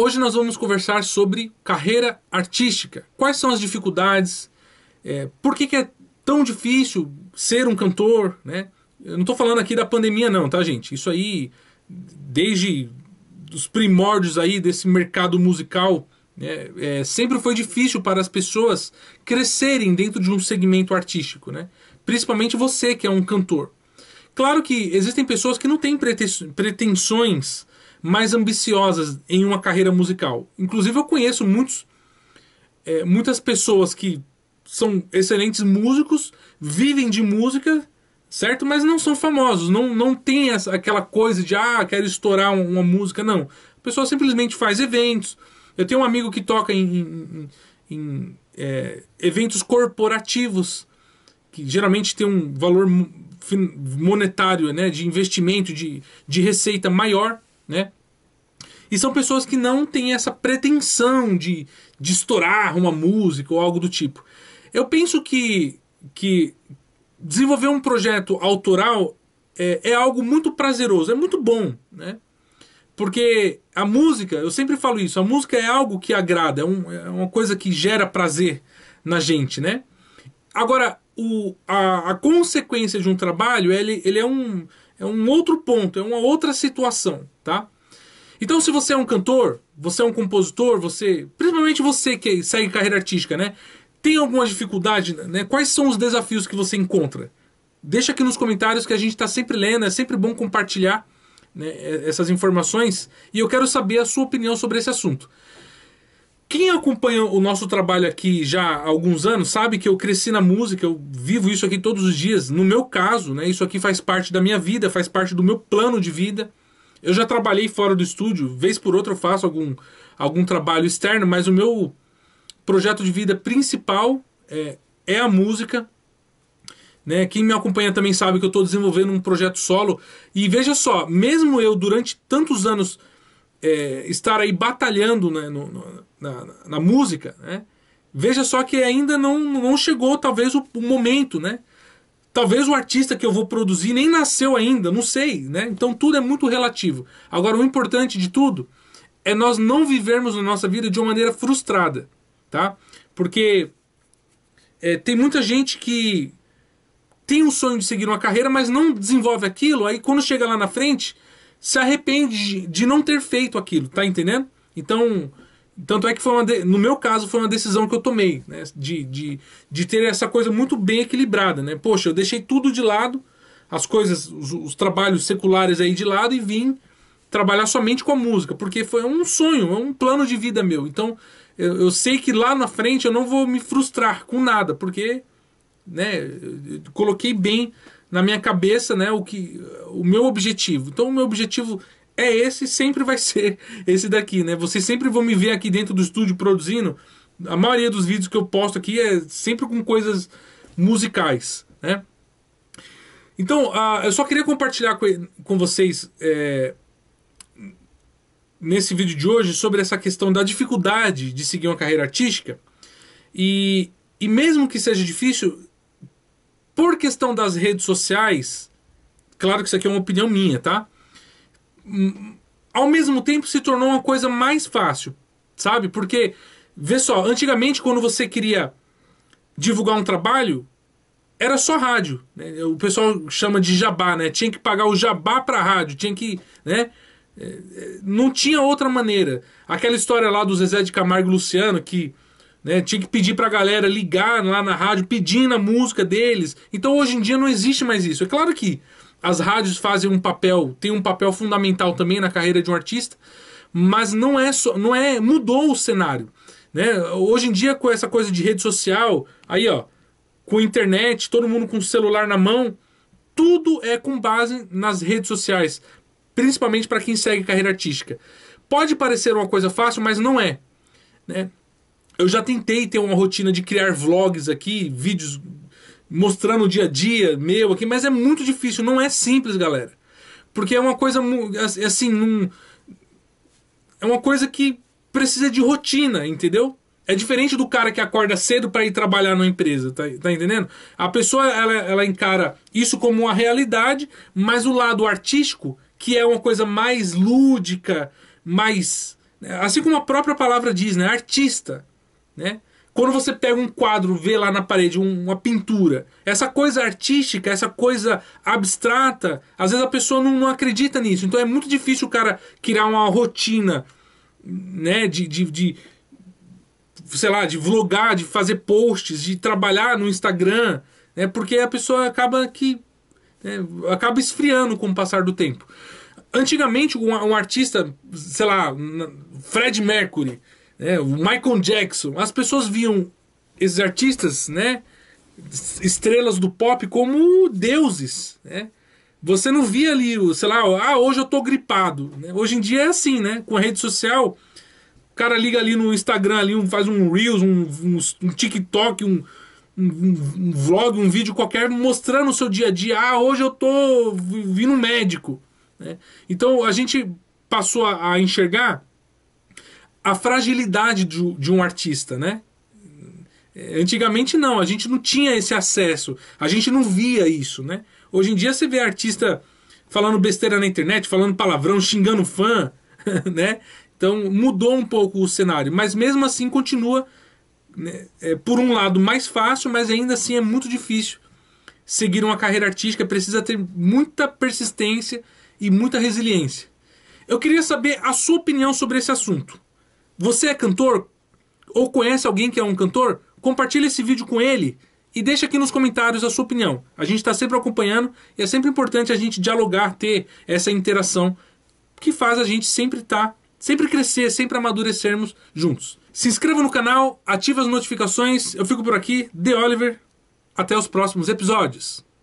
Hoje nós vamos conversar sobre carreira artística. Quais são as dificuldades? É, por que, que é tão difícil ser um cantor? Né? Eu não estou falando aqui da pandemia, não, tá, gente? Isso aí, desde os primórdios aí desse mercado musical, né, é, sempre foi difícil para as pessoas crescerem dentro de um segmento artístico, né? Principalmente você que é um cantor. Claro que existem pessoas que não têm pretensões mais ambiciosas em uma carreira musical. Inclusive, eu conheço muitos, é, muitas pessoas que são excelentes músicos, vivem de música, certo? Mas não são famosos, não, não tem essa, aquela coisa de, ah, quero estourar uma, uma, música, não. A pessoa simplesmente faz eventos. Eu tenho um amigo que toca em, em, em é, eventos corporativos, que geralmente tem um valor monetário, né, de investimento, de, de receita maior né? E são pessoas que não têm essa pretensão de, de estourar uma música ou algo do tipo. Eu penso que, que desenvolver um projeto autoral é, é algo muito prazeroso, é muito bom, né? Porque a música, eu sempre falo isso, a música é algo que agrada, é, um, é uma coisa que gera prazer na gente, né? Agora, o, a, a consequência de um trabalho, ele, ele é um é um outro ponto, é uma outra situação, tá? Então, se você é um cantor, você é um compositor, você, principalmente você que segue carreira artística, né? Tem alguma dificuldade, né? Quais são os desafios que você encontra? Deixa aqui nos comentários que a gente está sempre lendo, é sempre bom compartilhar né, essas informações e eu quero saber a sua opinião sobre esse assunto. Quem acompanha o nosso trabalho aqui já há alguns anos sabe que eu cresci na música, eu vivo isso aqui todos os dias. No meu caso, né, isso aqui faz parte da minha vida, faz parte do meu plano de vida. Eu já trabalhei fora do estúdio, vez por outra eu faço algum, algum trabalho externo, mas o meu projeto de vida principal é, é a música. Né? Quem me acompanha também sabe que eu estou desenvolvendo um projeto solo. E veja só, mesmo eu durante tantos anos é, estar aí batalhando né, no, no, na, na, música, né? veja só que ainda não, não chegou talvez o, o, momento, né? Talvez o artista que eu vou produzir nem nasceu ainda, não sei, né? Então tudo é muito relativo. Agora o importante de tudo é nós não vivermos a nossa vida de uma maneira frustrada, tá? Porque é, tem muita gente que tem um sonho de seguir uma carreira, mas não desenvolve aquilo, aí quando chega lá na frente se arrepende de não ter feito aquilo, tá entendendo? Então, tanto é que foi uma de... no meu caso foi uma decisão que eu tomei, né? De, de, de ter essa coisa muito bem equilibrada, né? Poxa, eu deixei tudo de lado, as coisas, os, os, trabalhos seculares aí de lado e vim trabalhar somente com a música, porque foi um sonho, é um plano de vida meu. Então eu, eu, sei que lá na frente eu não vou me frustrar com nada, porque né, coloquei bem na minha cabeça, né, o que o meu objetivo. Então o meu objetivo é esse, sempre vai ser esse daqui, né? Vocês sempre vão me ver aqui dentro do estúdio produzindo. A maioria dos vídeos que eu posto aqui é sempre com coisas musicais, né? Então, uh, eu só queria compartilhar com, com vocês é, nesse vídeo de hoje sobre essa questão da dificuldade de seguir uma carreira artística. E, e mesmo que seja difícil, por questão das redes sociais, claro que isso aqui é uma opinião minha, tá? Hum, ao mesmo tempo se tornou uma coisa mais fácil, sabe? Porque, vê só, antigamente quando você queria divulgar um trabalho, era só rádio. Né? O pessoal chama de jabá, né? Tinha que pagar o jabá pra rádio, tinha que, né? É, é, não tinha outra maneira. Aquela história lá do Zezé de Camargo e Luciano que né? Tinha que pedir pra galera ligar lá na rádio pedindo a música deles. Então hoje em dia não existe mais isso. É claro que as rádios fazem um papel, tem um papel fundamental também na carreira de um artista, mas não é só, não é, mudou o cenário, né? Hoje em dia com essa coisa de rede social, aí ó, com internet, todo mundo com o celular na mão, tudo é com base nas redes sociais, principalmente para quem segue carreira artística. Pode parecer uma coisa fácil, mas não é, né? Eu já tentei ter uma rotina de criar vlogs aqui, vídeos mostrando o dia a dia meu aqui, mas é muito difícil, não é simples, galera. Porque é uma coisa assim, assim é uma coisa que precisa de rotina, entendeu? É diferente do cara que acorda cedo para ir trabalhar numa empresa, tá, tá entendendo? A pessoa ela, ela encara isso como uma realidade, mas o lado artístico, que é uma coisa mais lúdica, mais assim como a própria palavra diz, né? Artista né? Quando você pega um quadro, vê lá na parede uma pintura, essa coisa artística, essa coisa abstrata, às vezes a pessoa não, não acredita nisso. Então é muito difícil o cara criar uma rotina, né? De, de, de sei lá, de vlogar, de fazer posts, de trabalhar no Instagram, né? Porque a pessoa acaba que né? acaba esfriando com o passar do tempo. Antigamente um, um artista, sei lá, Fred Mercury, né? o Michael Jackson. As pessoas viam esses artistas, né? Estrelas do pop como deuses, né? Você não via ali, sei lá, ah, hoje eu tô gripado. Né? Hoje em dia é assim, né? Com a rede social, o cara liga ali no Instagram, ali, um, faz um Reels, um, um, um TikTok, um, um, vlog, um vídeo qualquer mostrando o seu dia a dia. Ah, hoje eu tô vindo médico. Né? Então a gente passou a, a enxergar a fragilidade de um artista, né? Antigamente não, a gente não tinha esse acesso, a gente não via isso, né? Hoje em dia você vê artista falando besteira na internet, falando palavrão, xingando fã, né? Então mudou um pouco o cenário, mas mesmo assim continua, né? é, por um lado, mais fácil, mas ainda assim é muito difícil seguir uma carreira artística, precisa ter muita persistência e muita resiliência. Eu queria saber a sua opinião sobre esse assunto. Você é cantor? Ou conhece alguém que é um cantor? Compartilhe esse vídeo com ele e deixa aqui nos comentários a sua opinião. A gente está sempre acompanhando e é sempre importante a gente dialogar, ter essa interação que faz a gente sempre estar, tá, sempre crescer, sempre amadurecermos juntos. Se inscreva no canal, ative as notificações. Eu fico por aqui, The Oliver. Até os próximos episódios.